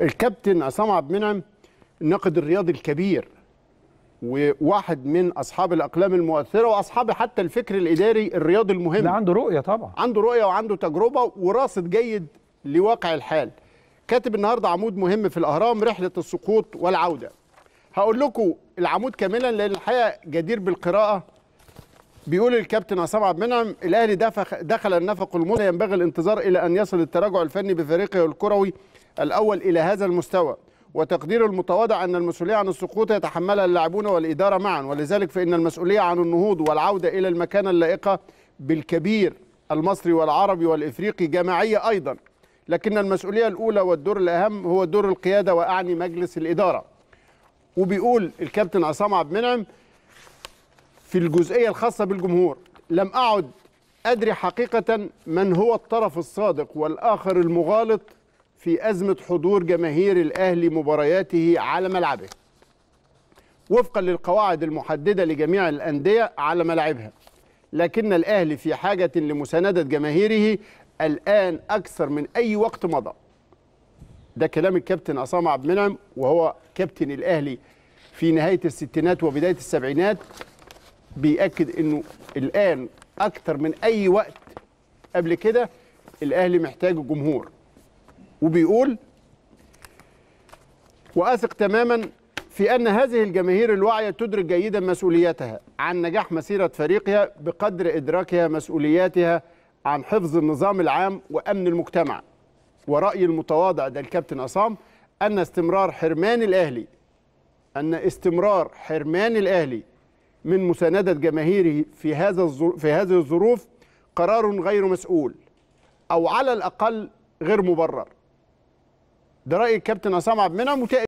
الكابتن عصام عبد المنعم الناقد الرياضي الكبير وواحد من اصحاب الاقلام المؤثره واصحاب حتى الفكر الاداري الرياضي المهم ده عنده رؤيه طبعا عنده رؤيه وعنده تجربه وراصد جيد لواقع الحال كاتب النهارده عمود مهم في الاهرام رحله السقوط والعوده هقول لكم العمود كاملا لان الحقيقه جدير بالقراءه بيقول الكابتن عصام عبد المنعم الاهلي دخل النفق المزمن ينبغي الانتظار الى ان يصل التراجع الفني بفريقه الكروي الاول الى هذا المستوى وتقدير المتواضع ان المسؤوليه عن السقوط يتحملها اللاعبون والاداره معا ولذلك فان المسؤوليه عن النهوض والعوده الى المكانه اللائقه بالكبير المصري والعربي والافريقي جماعيه ايضا لكن المسؤوليه الاولى والدور الاهم هو دور القياده واعني مجلس الاداره وبيقول الكابتن عصام عبد المنعم في الجزئية الخاصة بالجمهور لم أعد أدري حقيقة من هو الطرف الصادق والآخر المغالط في أزمة حضور جماهير الأهلي مبارياته على ملعبه وفقا للقواعد المحددة لجميع الأندية على ملاعبها لكن الأهلي في حاجة لمساندة جماهيره الآن أكثر من أي وقت مضى ده كلام الكابتن عصام عبد المنعم وهو كابتن الأهلي في نهاية الستينات وبداية السبعينات بيأكد أنه الآن أكتر من أي وقت قبل كده الأهلي محتاج الجمهور وبيقول وأثق تماما في أن هذه الجماهير الواعية تدرك جيدا مسؤوليتها عن نجاح مسيرة فريقها بقدر إدراكها مسؤولياتها عن حفظ النظام العام وأمن المجتمع ورأي المتواضع ده الكابتن عصام أن استمرار حرمان الأهلي أن استمرار حرمان الأهلي من مساندة جماهيره في هذا في هذه الظروف قرار غير مسؤول أو على الأقل غير مبرر ده رأي الكابتن عصام عبد المنعم